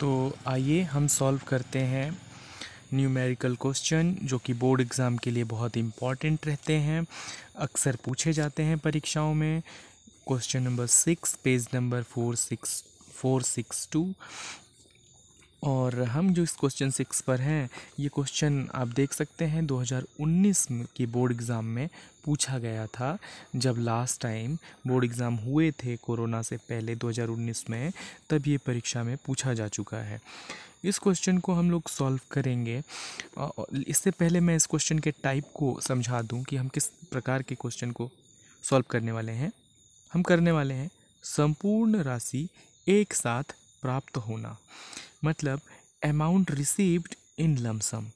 तो आइए हम सॉल्व करते हैं न्यूमेरिकल क्वेश्चन जो कि बोर्ड एग्ज़ाम के लिए बहुत इम्पॉर्टेंट रहते हैं अक्सर पूछे जाते हैं परीक्षाओं में question number six page number four six four six two और हम जो इस क्वेश्चन सिक्स पर हैं ये क्वेश्चन आप देख सकते हैं 2019 के बोर्ड एग्ज़ाम में पूछा गया था जब लास्ट टाइम बोर्ड एग्ज़ाम हुए थे कोरोना से पहले 2019 में तब ये परीक्षा में पूछा जा चुका है इस क्वेश्चन को हम लोग सॉल्व करेंगे इससे पहले मैं इस क्वेश्चन के टाइप को समझा दूँ कि हम किस प्रकार के क्वेश्चन को सॉल्व करने वाले हैं हम करने वाले हैं संपूर्ण राशि एक साथ प्राप्त होना मतलब अमाउंट रिसीव्ड इन लमसम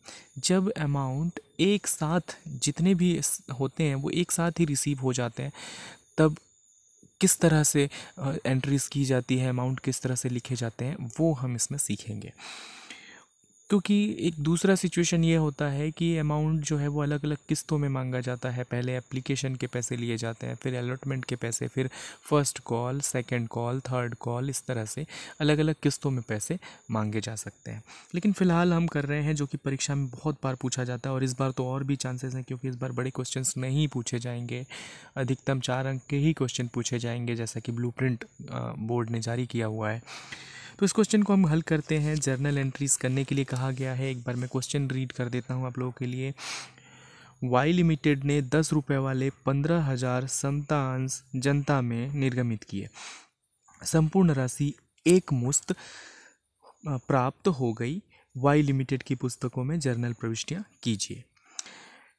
जब अमाउंट एक साथ जितने भी होते हैं वो एक साथ ही रिसीव हो जाते हैं तब किस तरह से एंट्रीज़ की जाती है अमाउंट किस तरह से लिखे जाते हैं वो हम इसमें सीखेंगे क्योंकि एक दूसरा सिचुएशन ये होता है कि अमाउंट जो है वो अलग अलग किस्तों में मांगा जाता है पहले एप्लीकेशन के पैसे लिए जाते हैं फिर अलॉटमेंट के पैसे फिर first call second call third call इस तरह से अलग अलग किस्तों में पैसे मांगे जा सकते हैं लेकिन फ़िलहाल हम कर रहे हैं जो कि परीक्षा में बहुत बार पूछा जाता है और इस बार तो और भी चांसेस हैं क्योंकि इस बार बड़े क्वेश्चन नहीं पूछे जाएंगे अधिकतम चार अंक के ही क्वेश्चन पूछे जाएंगे जैसा कि ब्लू बोर्ड ने जारी किया हुआ है तो इस क्वेश्चन को हम हल करते हैं जर्नल एंट्रीज करने के लिए कहा गया है एक बार मैं क्वेश्चन रीड कर देता हूँ आप लोगों के लिए वाई लिमिटेड ने दस रुपये वाले पंद्रह हज़ार संतांश जनता में निर्गमित किए संपूर्ण राशि एक मुस्त प्राप्त हो गई वाई लिमिटेड की पुस्तकों में जर्नल प्रविष्टियाँ कीजिए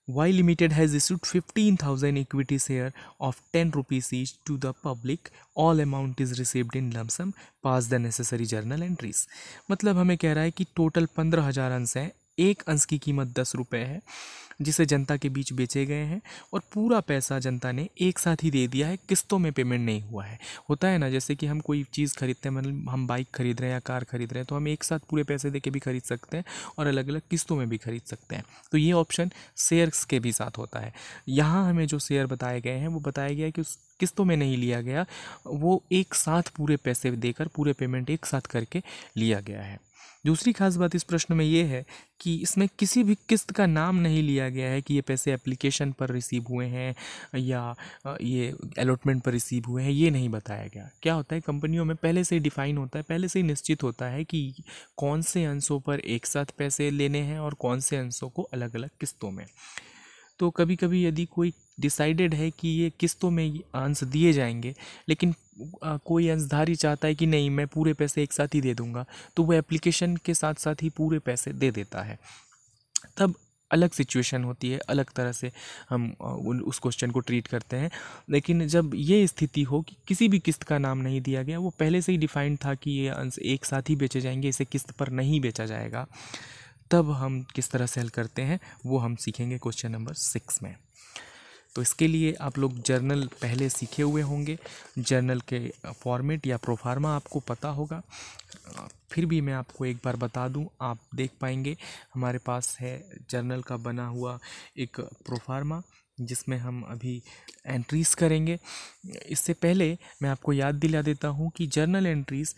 Why Limited has issued 15,000 equity share of 10 rupees each to the public. All amount is received in lump sum. Pass the necessary journal entries. मतलब हमें कह रहा है कि टोटल 15,000 अंश हैं एक अंश की कीमत दस रुपये है जिसे जनता के बीच बेचे गए हैं और पूरा पैसा जनता ने एक साथ ही दे दिया है किस्तों में पेमेंट नहीं हुआ है होता है ना जैसे कि हम कोई चीज़ खरीदते हैं मतलब हम बाइक खरीद रहे हैं या कार खरीद रहे हैं तो हम एक साथ पूरे पैसे दे के भी खरीद सकते हैं और अलग अलग किस्तों में भी खरीद सकते हैं तो ये ऑप्शन शेयर्स के भी साथ होता है यहाँ हमें जो शेयर बताए गए हैं वो बताया गया कि उस किस्तों में नहीं लिया गया वो एक साथ पूरे पैसे देकर पूरे पेमेंट एक साथ करके लिया गया है दूसरी खास बात इस प्रश्न में ये है कि इसमें किसी भी किस्त का नाम नहीं लिया गया है कि ये पैसे एप्लीकेशन पर रिसीव हुए हैं या ये अलॉटमेंट पर रिसीव हुए हैं ये नहीं बताया गया क्या होता है कंपनियों में पहले से ही डिफाइन होता है पहले से ही निश्चित होता है कि कौन से अंशों पर एक साथ पैसे लेने हैं और कौन से अंशों को अलग अलग किस्तों में तो कभी कभी यदि कोई डिसाइडेड है कि ये किस्तों में अंश दिए जाएंगे लेकिन कोई अंशधारी चाहता है कि नहीं मैं पूरे पैसे एक साथ ही दे दूंगा तो वो एप्लीकेशन के साथ साथ ही पूरे पैसे दे देता है तब अलग सिचुएशन होती है अलग तरह से हम उस क्वेश्चन को ट्रीट करते हैं लेकिन जब ये स्थिति हो कि किसी भी किस्त का नाम नहीं दिया गया वो पहले से ही डिफाइंड था कि ये अंश एक साथ ही बेचे जाएंगे इसे किस्त पर नहीं बेचा जाएगा तब हम किस तरह से हल करते हैं वो हम सीखेंगे क्वेश्चन नंबर सिक्स में तो इसके लिए आप लोग जर्नल पहले सीखे हुए होंगे जर्नल के फॉर्मेट या प्रोफार्मा आपको पता होगा फिर भी मैं आपको एक बार बता दूं आप देख पाएंगे हमारे पास है जर्नल का बना हुआ एक प्रोफार्मा जिसमें हम अभी एंट्रीज़ करेंगे इससे पहले मैं आपको याद दिला देता हूँ कि जर्नल एंट्रीज़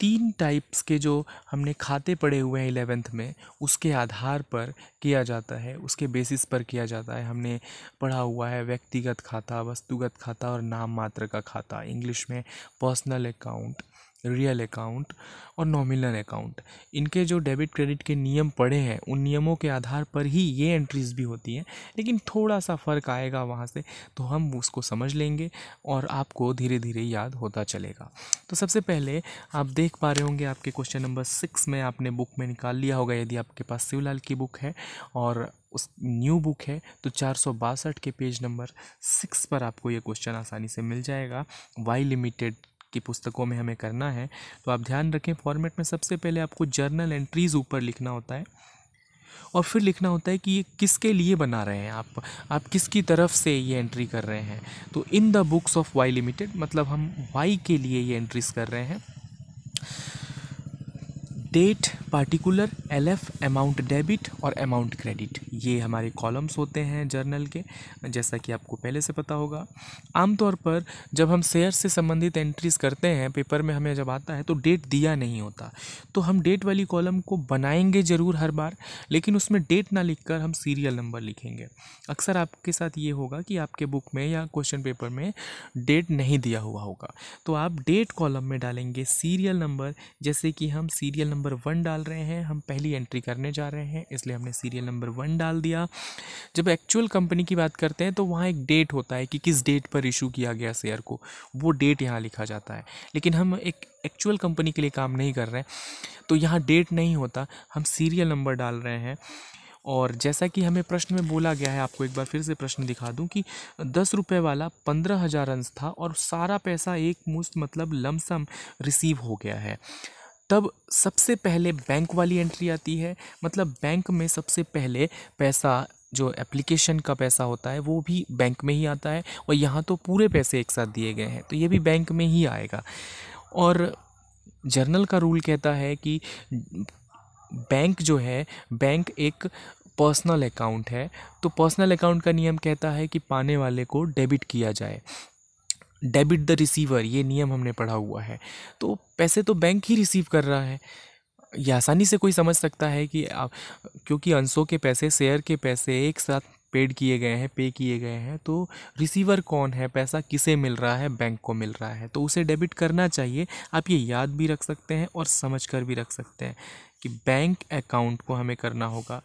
तीन टाइप्स के जो हमने खाते पड़े हुए हैं इलेवेंथ में उसके आधार पर किया जाता है उसके बेसिस पर किया जाता है हमने पढ़ा हुआ है व्यक्तिगत खाता वस्तुगत खाता और नाम मात्र का खाता इंग्लिश में पर्सनल अकाउंट रियल अकाउंट और नॉमिनल अकाउंट इनके जो डेबिट क्रेडिट के नियम पड़े हैं उन नियमों के आधार पर ही ये एंट्रीज़ भी होती हैं लेकिन थोड़ा सा फ़र्क आएगा वहाँ से तो हम उसको समझ लेंगे और आपको धीरे धीरे याद होता चलेगा तो सबसे पहले आप देख पा रहे होंगे आपके क्वेश्चन नंबर सिक्स में आपने बुक में निकाल लिया होगा यदि आपके पास शिवलाल की बुक है और उस न्यू बुक है तो चार के पेज नंबर सिक्स पर आपको ये क्वेश्चन आसानी से मिल जाएगा वाई लिमिटेड की पुस्तकों में हमें करना है तो आप ध्यान रखें फॉर्मेट में सबसे पहले आपको जर्नल एंट्रीज़ ऊपर लिखना होता है और फिर लिखना होता है कि ये किसके लिए बना रहे हैं आप आप किसकी तरफ से ये एंट्री कर रहे हैं तो in the books of Y limited मतलब हम वाई के लिए ये एंट्रीज़ कर रहे हैं date particular LF amount debit और अमाउंट क्रेडिट ये हमारे कॉलम्स होते हैं जर्नल के जैसा कि आपको पहले से पता होगा आमतौर पर जब हम शेयर से संबंधित एंट्रीज करते हैं पेपर में हमें जब आता है तो डेट दिया नहीं होता तो हम डेट वाली कॉलम को बनाएंगे ज़रूर हर बार लेकिन उसमें डेट ना लिख हम सीरियल नंबर लिखेंगे अक्सर आपके साथ ये होगा कि आपके बुक में या क्वेश्चन पेपर में डेट नहीं दिया हुआ होगा तो आप डेट कॉलम में डालेंगे सीरियल नंबर जैसे कि हम सीरियल नंबर नंबर वन डाल रहे हैं हम पहली एंट्री करने जा रहे हैं इसलिए हमने सीरियल नंबर वन डाल दिया जब एक्चुअल कंपनी की बात करते हैं तो वहाँ एक डेट होता है कि किस डेट पर इशू किया गया शेयर को वो डेट यहाँ लिखा जाता है लेकिन हम एक एक्चुअल कंपनी के लिए काम नहीं कर रहे हैं तो यहाँ डेट नहीं होता हम सीरियल नंबर डाल रहे हैं और जैसा कि हमें प्रश्न में बोला गया है आपको एक बार फिर से प्रश्न दिखा दूं कि दस रुपये वाला पंद्रह हज़ार अंश था और सारा पैसा एक मुस्त मतलब लमसम रिसीव हो गया है तब सबसे पहले बैंक वाली एंट्री आती है मतलब बैंक में सबसे पहले पैसा जो एप्लीकेशन का पैसा होता है वो भी बैंक में ही आता है और यहाँ तो पूरे पैसे एक साथ दिए गए हैं तो ये भी बैंक में ही आएगा और जर्नल का रूल कहता है कि बैंक जो है बैंक एक पर्सनल अकाउंट है तो पर्सनल अकाउंट का नियम कहता है कि पाने वाले को डेबिट किया जाए डेबिट द रिसीवर ये नियम हमने पढ़ा हुआ है तो पैसे तो बैंक ही रिसीव कर रहा है यह आसानी से कोई समझ सकता है कि आप क्योंकि अंशों के पैसे शेयर के पैसे एक साथ पेड किए गए हैं पे किए गए हैं तो रिसीवर कौन है पैसा किसे मिल रहा है बैंक को मिल रहा है तो उसे डेबिट करना चाहिए आप ये याद भी रख सकते हैं और समझ कर भी रख सकते हैं कि बैंक अकाउंट को हमें करना होगा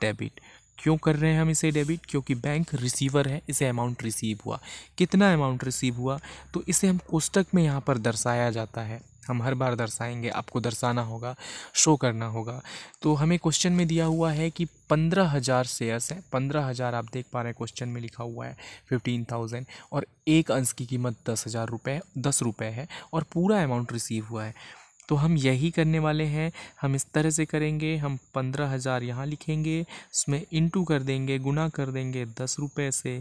डेबिट क्यों कर रहे हैं हम इसे डेबिट क्योंकि बैंक रिसीवर है इसे अमाउंट रिसीव हुआ कितना अमाउंट रिसीव हुआ तो इसे हम कोष्टक में यहाँ पर दर्शाया जाता है हम हर बार दर्शाएंगे आपको दर्शाना होगा शो करना होगा तो हमें क्वेश्चन में दिया हुआ है कि पंद्रह हज़ार शेयर्स हैं पंद्रह हज़ार आप देख पा रहे हैं क्वेश्चन में लिखा हुआ है फिफ्टीन थाउजेंड और एक अंश की कीमत दस हज़ार रुपये दस रुपये है और पूरा अमाउंट रिसीव हुआ है तो हम यही करने वाले हैं हम इस तरह से करेंगे हम पंद्रह हज़ार यहाँ लिखेंगे उसमें इंटू कर देंगे गुना कर देंगे दस रुपये से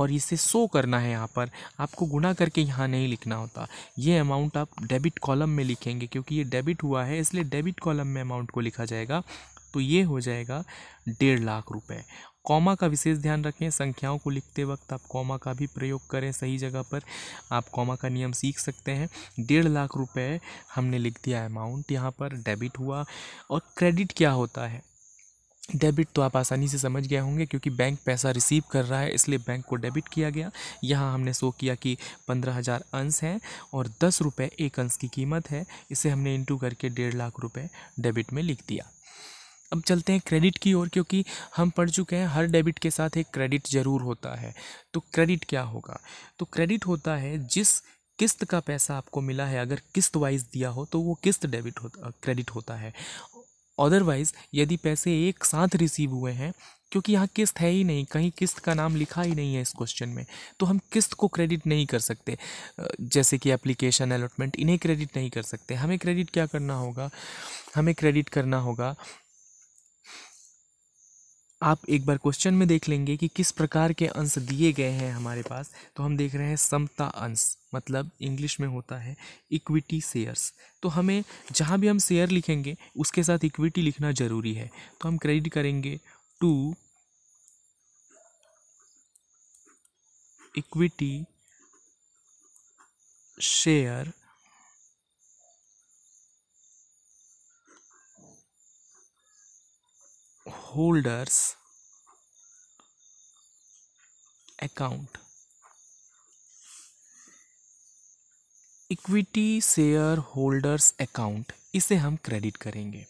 और इसे सो करना है यहाँ पर आपको गुना करके यहाँ नहीं लिखना होता ये अमाउंट आप डेबिट कॉलम में लिखेंगे क्योंकि ये डेबिट हुआ है इसलिए डेबिट कॉलम में अमाउंट को लिखा जाएगा तो ये हो जाएगा डेढ़ लाख रुपए कॉमा का विशेष ध्यान रखें संख्याओं को लिखते वक्त आप कॉमा का भी प्रयोग करें सही जगह पर आप कॉमा का नियम सीख सकते हैं डेढ़ लाख रुपए हमने लिख दिया अमाउंट यहाँ पर डेबिट हुआ और क्रेडिट क्या होता है डेबिट तो आप आसानी से समझ गए होंगे क्योंकि बैंक पैसा रिसीव कर रहा है इसलिए बैंक को डेबिट किया गया यहाँ हमने शो किया कि पंद्रह हज़ार अंश हैं और दस रुपये एक अंश की कीमत है इसे हमने इंटू करके डेढ़ लाख रुपए डेबिट में लिख दिया अब चलते हैं क्रेडिट की ओर क्योंकि हम पढ़ चुके हैं हर डेबिट के साथ एक क्रेडिट ज़रूर होता है तो क्रेडिट क्या होगा तो क्रेडिट होता है जिस किस्त का पैसा आपको मिला है अगर किस्त वाइज दिया हो तो वो किस्त डेबिट होता क्रेडिट होता है अदरवाइज़ यदि पैसे एक साथ रिसीव हुए हैं क्योंकि यहाँ किस्त है ही नहीं कहीं किस्त का नाम लिखा ही नहीं है इस क्वेश्चन में तो हम किस्त को क्रेडिट नहीं कर सकते जैसे कि एप्लीकेशन अलॉटमेंट इन्हें क्रेडिट नहीं कर सकते हमें क्रेडिट क्या करना होगा हमें क्रेडिट करना होगा आप एक बार क्वेश्चन में देख लेंगे कि किस प्रकार के अंश दिए गए हैं हमारे पास तो हम देख रहे हैं समता अंश मतलब इंग्लिश में होता है इक्विटी शेयर्स तो हमें जहाँ भी हम शेयर लिखेंगे उसके साथ इक्विटी लिखना ज़रूरी है तो हम क्रेडिट करेंगे to equity shareholders account equity shareholders account इसे हम क्रेडिट करेंगे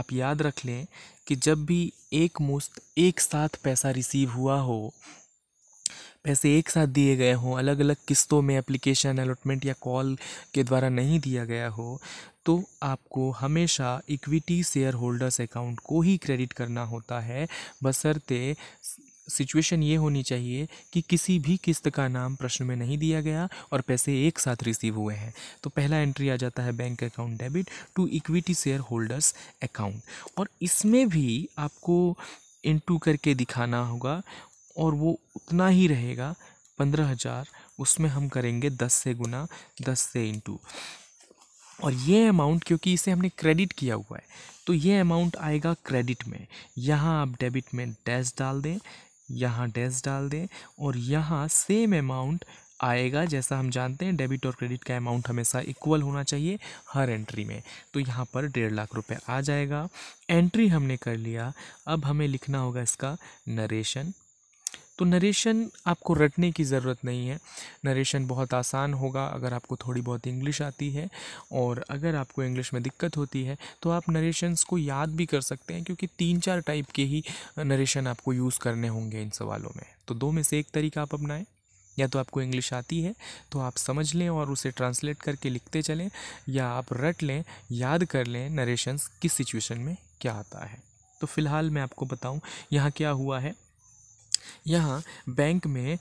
आप याद रख लें कि जब भी एक मुश्त एक साथ पैसा रिसीव हुआ हो पैसे एक साथ दिए गए हों अलग अलग किस्तों में एप्लीकेशन अलॉटमेंट या कॉल के द्वारा नहीं दिया गया हो तो आपको हमेशा इक्विटी शेयर होल्डर्स अकाउंट को ही क्रेडिट करना होता है बसरते सिचुएशन ये होनी चाहिए कि किसी भी किस्त का नाम प्रश्न में नहीं दिया गया और पैसे एक साथ रिसीव हुए हैं तो पहला एंट्री आ जाता है bank account debit to equity shareholders account और इसमें भी आपको इंटू करके दिखाना होगा और वो उतना ही रहेगा पंद्रह हज़ार उसमें हम करेंगे दस से गुना दस से इंटू और ये अमाउंट क्योंकि इसे हमने क्रेडिट किया हुआ है तो ये अमाउंट आएगा क्रेडिट में यहाँ आप डेबिट में डैश डाल दें यहाँ डैश डाल दें और यहाँ सेम अमाउंट आएगा जैसा हम जानते हैं डेबिट और क्रेडिट का अमाउंट हमेशा इक्वल होना चाहिए हर एंट्री में तो यहाँ पर डेढ़ लाख रुपए आ जाएगा एंट्री हमने कर लिया अब हमें लिखना होगा इसका नरेशन तो नरेशन आपको रटने की ज़रूरत नहीं है नरेशन बहुत आसान होगा अगर आपको थोड़ी बहुत इंग्लिश आती है और अगर आपको इंग्लिश में दिक्कत होती है तो आप नरेशन्स को याद भी कर सकते हैं क्योंकि तीन चार टाइप के ही नरेशन आपको यूज़ करने होंगे इन सवालों में तो दो में से एक तरीका आप अपनाएं या तो आपको इंग्लिश आती है तो आप समझ लें और उसे ट्रांसलेट करके लिखते चलें या आप रट लें याद कर लें नरेशंस किस सिचुएशन में क्या आता है तो फ़िलहाल मैं आपको बताऊं यहाँ क्या हुआ है यहाँ बैंक में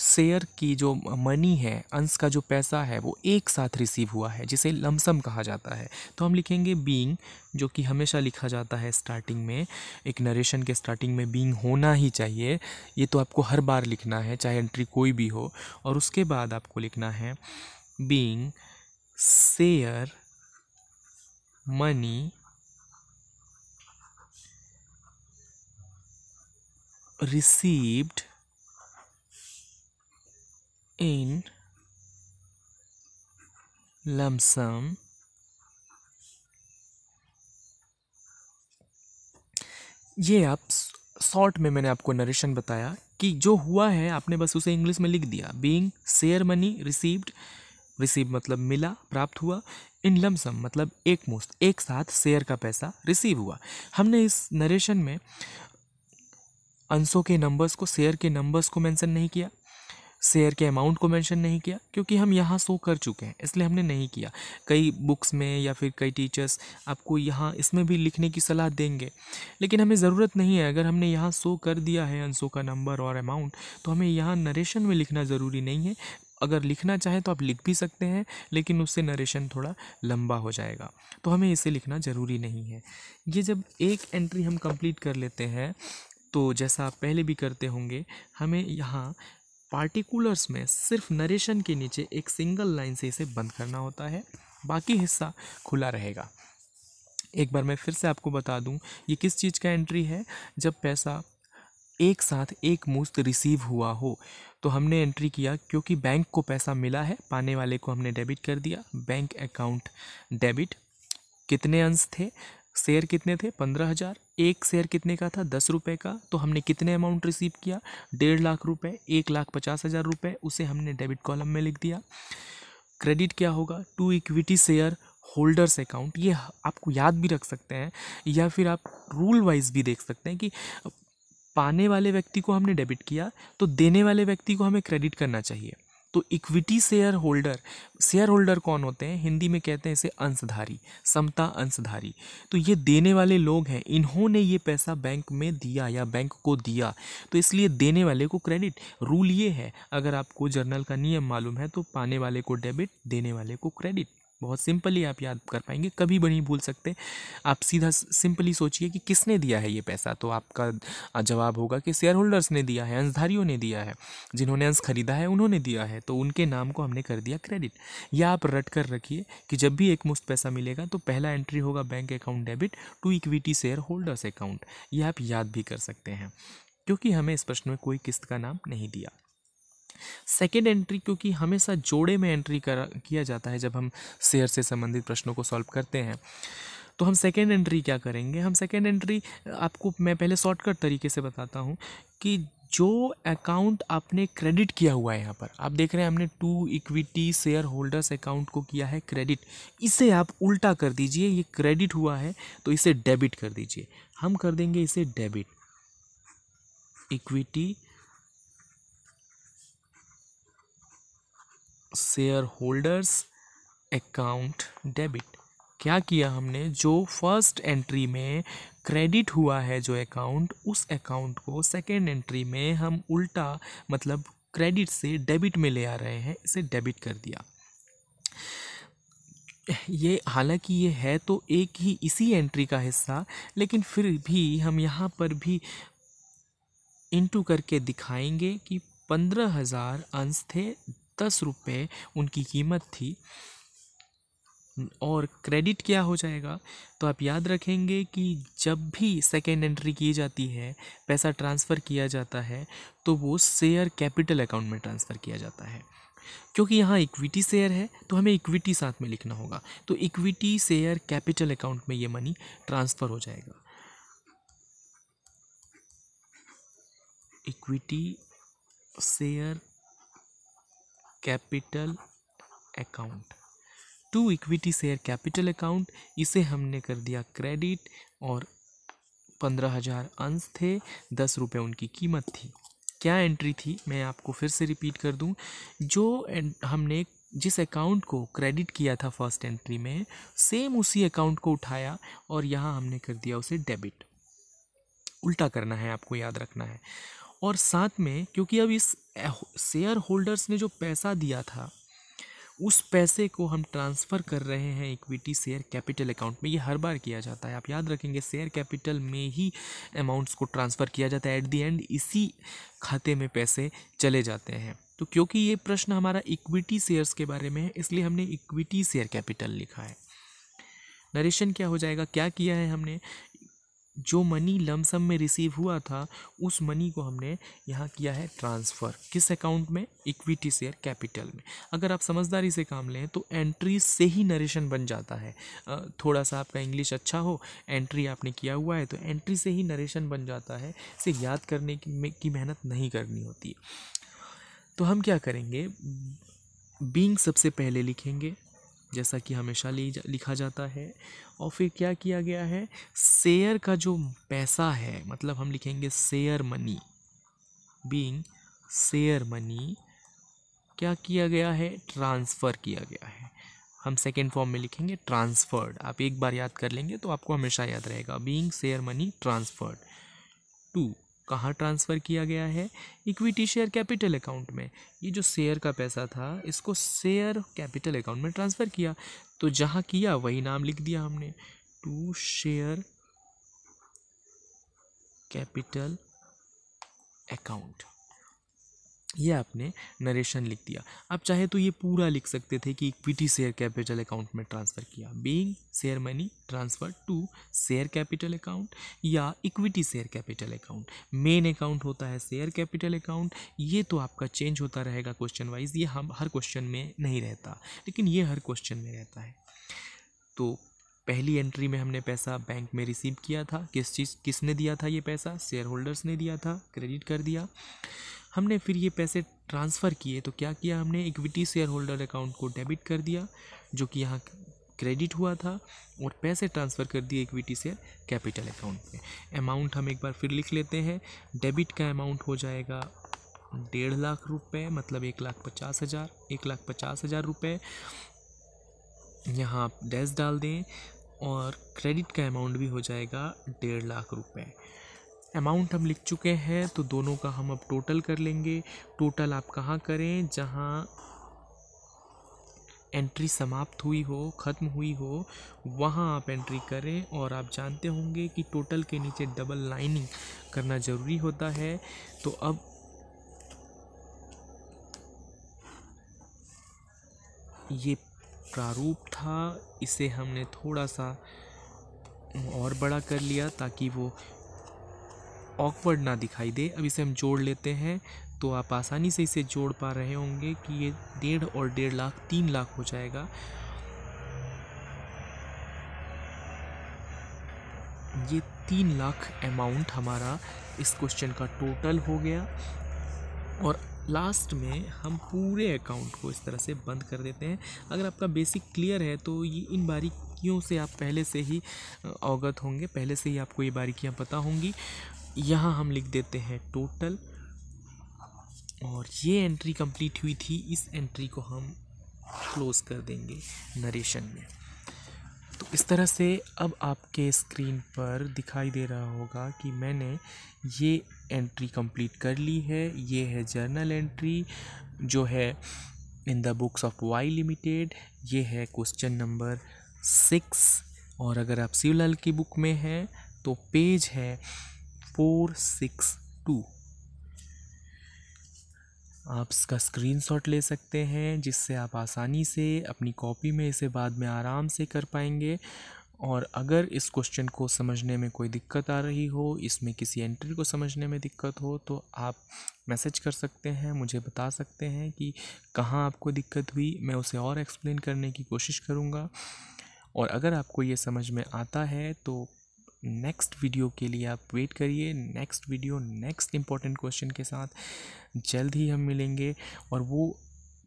शेयर की जो मनी है अंश का जो पैसा है वो एक साथ रिसीव हुआ है जिसे लमसम कहा जाता है तो हम लिखेंगे बीइंग जो कि हमेशा लिखा जाता है स्टार्टिंग में एक नरेशन के स्टार्टिंग में बीइंग होना ही चाहिए ये तो आपको हर बार लिखना है चाहे एंट्री कोई भी हो और उसके बाद आपको लिखना है being share money received in lump sum ये आप शॉर्ट में मैंने आपको नरेशन बताया कि जो हुआ है आपने बस उसे इंग्लिश में लिख दिया being share money received receive मतलब मिला प्राप्त हुआ इन लमसम मतलब एक मुस्त एक साथ शेयर का पैसा रिसीव हुआ हमने इस नरेशन में अंशों के नंबर्स को शेयर के नंबर्स को मेंशन नहीं किया शेयर के अमाउंट को मेंशन नहीं किया क्योंकि हम यहाँ शो कर चुके हैं इसलिए हमने नहीं किया कई बुक्स में या फिर कई टीचर्स आपको यहाँ इसमें भी लिखने की सलाह देंगे लेकिन हमें ज़रूरत नहीं है अगर हमने यहाँ शो कर दिया है अंशों का नंबर और अमाउंट तो हमें यहाँ नरेशन में लिखना ज़रूरी नहीं है अगर लिखना चाहें तो आप लिख भी सकते हैं लेकिन उससे नरेशन थोड़ा लंबा हो जाएगा तो हमें इसे लिखना ज़रूरी नहीं है ये जब एक एंट्री हम कंप्लीट कर लेते हैं तो जैसा आप पहले भी करते होंगे हमें यहाँ पार्टिकुलर्स में सिर्फ नरेशन के नीचे एक सिंगल लाइन से इसे बंद करना होता है बाकी हिस्सा खुला रहेगा एक बार मैं फिर से आपको बता दूं ये किस चीज़ का एंट्री है जब पैसा एक साथ एक मुफ्त रिसीव हुआ हो तो हमने एंट्री किया क्योंकि बैंक को पैसा मिला है पाने वाले को हमने डेबिट कर दिया बैंक अकाउंट डेबिट कितने अंश थे शेयर कितने थे पंद्रह हज़ार एक शेयर कितने का था दस रुपये का तो हमने कितने अमाउंट रिसीव किया डेढ़ लाख रुपए एक लाख पचास हज़ार रुपये उसे हमने डेबिट कॉलम में लिख दिया क्रेडिट क्या होगा to equity shareholders account ये आपको याद भी रख सकते हैं या फिर आप रूल वाइज भी देख सकते हैं कि पाने वाले व्यक्ति को हमने डेबिट किया तो देने वाले व्यक्ति को हमें क्रेडिट करना चाहिए तो equity shareholder shareholder कौन होते हैं हिंदी में कहते हैं इसे अंशधारी समता अंशधारी तो ये देने वाले लोग हैं इन्होंने ये पैसा बैंक में दिया या बैंक को दिया तो इसलिए देने वाले को क्रेडिट रूल ये है अगर आपको जर्नल का नियम मालूम है तो पाने वाले को डेबिट देने वाले को क्रेडिट बहुत सिंपली आप याद कर पाएंगे कभी भी नहीं भूल सकते आप सीधा सिंपली सोचिए कि किसने दिया है ये पैसा तो आपका जवाब होगा कि शेयर होल्डर्स ने दिया है अंशधारियों ने दिया है जिन्होंने अंश खरीदा है उन्होंने दिया है तो उनके नाम को हमने कर दिया क्रेडिट या आप रट कर रखिए कि जब भी एक मुफ्त पैसा मिलेगा तो पहला एंट्री होगा bank account debit to equity shareholders account ये आप याद भी कर सकते हैं क्योंकि हमें इस प्रश्न में कोई किस्त का नाम नहीं दिया सेकेंड एंट्री क्योंकि हमेशा जोड़े में एंट्री कर किया जाता है जब हम शेयर से संबंधित प्रश्नों को सॉल्व करते हैं तो हम सेकेंड एंट्री क्या करेंगे हम सेकेंड एंट्री आपको मैं पहले शॉर्टकट तरीके से बताता हूँ कि जो अकाउंट आपने क्रेडिट किया हुआ है यहाँ पर आप देख रहे हैं हमने to equity shareholders account को किया है क्रेडिट इसे आप उल्टा कर दीजिए ये क्रेडिट हुआ है तो इसे डेबिट कर दीजिए हम कर देंगे इसे debit equity shareholders account debit क्या किया हमने जो फर्स्ट एंट्री में क्रेडिट हुआ है जो अकाउंट उस अकाउंट को सेकेंड एंट्री में हम उल्टा मतलब क्रेडिट से डेबिट में ले आ रहे हैं इसे डेबिट कर दिया ये हालांकि ये है तो एक ही इसी एंट्री का हिस्सा लेकिन फिर भी हम यहाँ पर भी इंटू करके दिखाएंगे कि पंद्रह हज़ार अंश थे दस रुपये उनकी कीमत थी और क्रेडिट क्या हो जाएगा तो आप याद रखेंगे कि जब भी सेकेंड एंट्री की जाती है पैसा ट्रांसफ़र किया जाता है तो वो शेयर कैपिटल अकाउंट में ट्रांसफ़र किया जाता है क्योंकि यहाँ इक्विटी शेयर है तो हमें इक्विटी साथ में लिखना होगा तो इक्विटी शेयर कैपिटल अकाउंट में ये मनी ट्रांसफ़र हो जाएगा equity share capital account to equity share capital account इसे हमने कर दिया क्रेडिट और पंद्रह हज़ार अंश थे दस रुपये उनकी कीमत थी क्या एंट्री थी मैं आपको फिर से रिपीट कर दूं जो हमने जिस अकाउंट को क्रेडिट किया था फर्स्ट एंट्री में सेम उसी अकाउंट को उठाया और यहाँ हमने कर दिया उसे डेबिट उल्टा करना है आपको याद रखना है और साथ में क्योंकि अब इस शेयर होल्डर्स ने जो पैसा दिया था उस पैसे को हम ट्रांसफ़र कर रहे हैं इक्विटी शेयर कैपिटल अकाउंट में ये हर बार किया जाता है आप याद रखेंगे शेयर कैपिटल में ही अमाउंट्स को ट्रांसफ़र किया जाता है एट दी एंड इसी खाते में पैसे चले जाते हैं तो क्योंकि ये प्रश्न हमारा इक्विटी शेयर्स के बारे में है इसलिए हमने इक्विटी शेयर कैपिटल लिखा है नरेशन क्या हो जाएगा क्या किया है हमने जो मनी लमसम में रिसीव हुआ था उस मनी को हमने यहाँ किया है ट्रांसफ़र किस अकाउंट में इक्विटी शेयर कैपिटल में अगर आप समझदारी से काम लें तो एंट्री से ही नरेशन बन जाता है थोड़ा सा आपका इंग्लिश अच्छा हो एंट्री आपने किया हुआ है तो एंट्री से ही नरेशन बन जाता है इसे याद करने की मेहनत नहीं करनी होती है तो हम क्या करेंगे बींग सबसे पहले लिखेंगे जैसा कि हमेशा ली जा, लिखा जाता है और फिर क्या किया गया है शेयर का जो पैसा है मतलब हम लिखेंगे share money being share money क्या किया गया है ट्रांसफ़र किया गया है हम सेकेंड फॉर्म में लिखेंगे ट्रांसफ़र्ड आप एक बार याद कर लेंगे तो आपको हमेशा याद रहेगा being share money transferred to कहाँ ट्रांसफ़र किया गया है इक्विटी शेयर कैपिटल अकाउंट में ये जो शेयर का पैसा था इसको शेयर कैपिटल अकाउंट में ट्रांसफ़र किया तो जहाँ किया वही नाम लिख दिया हमने टू शेयर कैपिटल अकाउंट ये आपने नरेशन लिख दिया आप चाहे तो ये पूरा लिख सकते थे कि इक्विटी शेयर कैपिटल अकाउंट में ट्रांसफ़र किया being share money transfer to share capital account या equity share capital account main account होता है शेयर कैपिटल अकाउंट ये तो आपका चेंज होता रहेगा क्वेश्चन वाइज ये हम हर क्वेश्चन में नहीं रहता लेकिन ये हर क्वेश्चन में रहता है तो पहली एंट्री में हमने पैसा बैंक में रिसीव किया था किस चीज़ किसने दिया था ये पैसा शेयर होल्डर्स ने दिया था क्रेडिट कर दिया हमने फिर ये पैसे ट्रांसफ़र किए तो क्या किया हमने इक्विटी शेयर होल्डर अकाउंट को डेबिट कर दिया जो कि यहाँ क्रेडिट हुआ था और पैसे ट्रांसफ़र कर दिए इक्विटी शेयर कैपिटल अकाउंट में अमाउंट हम एक बार फिर लिख लेते हैं डेबिट का अमाउंट हो जाएगा डेढ़ लाख रुपए मतलब एक लाख पचास हज़ार एक लाख पचास हज़ार रुपये यहाँ आप डैस डाल दें और क्रेडिट का अमाउंट भी हो जाएगा डेढ़ लाख रुपये अमाउंट हम लिख चुके हैं तो दोनों का हम अब टोटल कर लेंगे टोटल आप कहाँ करें जहाँ एंट्री समाप्त हुई हो ख़त्म हुई हो वहाँ आप एंट्री करें और आप जानते होंगे कि टोटल के नीचे डबल लाइनिंग करना ज़रूरी होता है तो अब ये प्रारूप था इसे हमने थोड़ा सा और बड़ा कर लिया ताकि वो ऑकवर्ड ना दिखाई दे अब इसे हम जोड़ लेते हैं तो आप आसानी से इसे जोड़ पा रहे होंगे कि ये डेढ़ और डेढ़ लाख तीन लाख हो जाएगा ये तीन लाख अमाउंट हमारा इस क्वेश्चन का टोटल हो गया और लास्ट में हम पूरे अकाउंट को इस तरह से बंद कर देते हैं अगर आपका बेसिक क्लियर है तो ये इन बारीकियों से आप पहले से ही अवगत होंगे पहले से ही आपको ये बारीकियाँ पता होंगी यहाँ हम लिख देते हैं टोटल और ये एंट्री कंप्लीट हुई थी इस एंट्री को हम क्लोज़ कर देंगे नरेशन में तो इस तरह से अब आपके स्क्रीन पर दिखाई दे रहा होगा कि मैंने ये एंट्री कंप्लीट कर ली है ये है जर्नल एंट्री जो है in the books of Y limited ये है क्वेश्चन नंबर सिक्स और अगर आप शिवलाल की बुक में हैं तो पेज है फोर सिक्स टू आप इसका स्क्रीनशॉट ले सकते हैं जिससे आप आसानी से अपनी कॉपी में इसे बाद में आराम से कर पाएंगे और अगर इस क्वेश्चन को समझने में कोई दिक्कत आ रही हो इसमें किसी एंट्री को समझने में दिक्कत हो तो आप मैसेज कर सकते हैं मुझे बता सकते हैं कि कहाँ आपको दिक्कत हुई मैं उसे और एक्सप्लेन करने की कोशिश करूँगा और अगर आपको ये समझ में आता है तो नेक्स्ट वीडियो के लिए आप वेट करिए next video next important question के साथ जल्द ही हम मिलेंगे और वो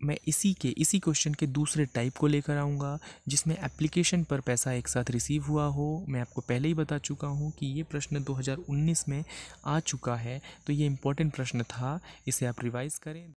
मैं इसी के इसी क्वेश्चन के दूसरे टाइप को लेकर आऊँगा जिसमें एप्लीकेशन पर पैसा एक साथ रिसीव हुआ हो मैं आपको पहले ही बता चुका हूँ कि ये प्रश्न 2019 में आ चुका है तो ये इम्पोर्टेंट प्रश्न था इसे आप रिवाइज़ करें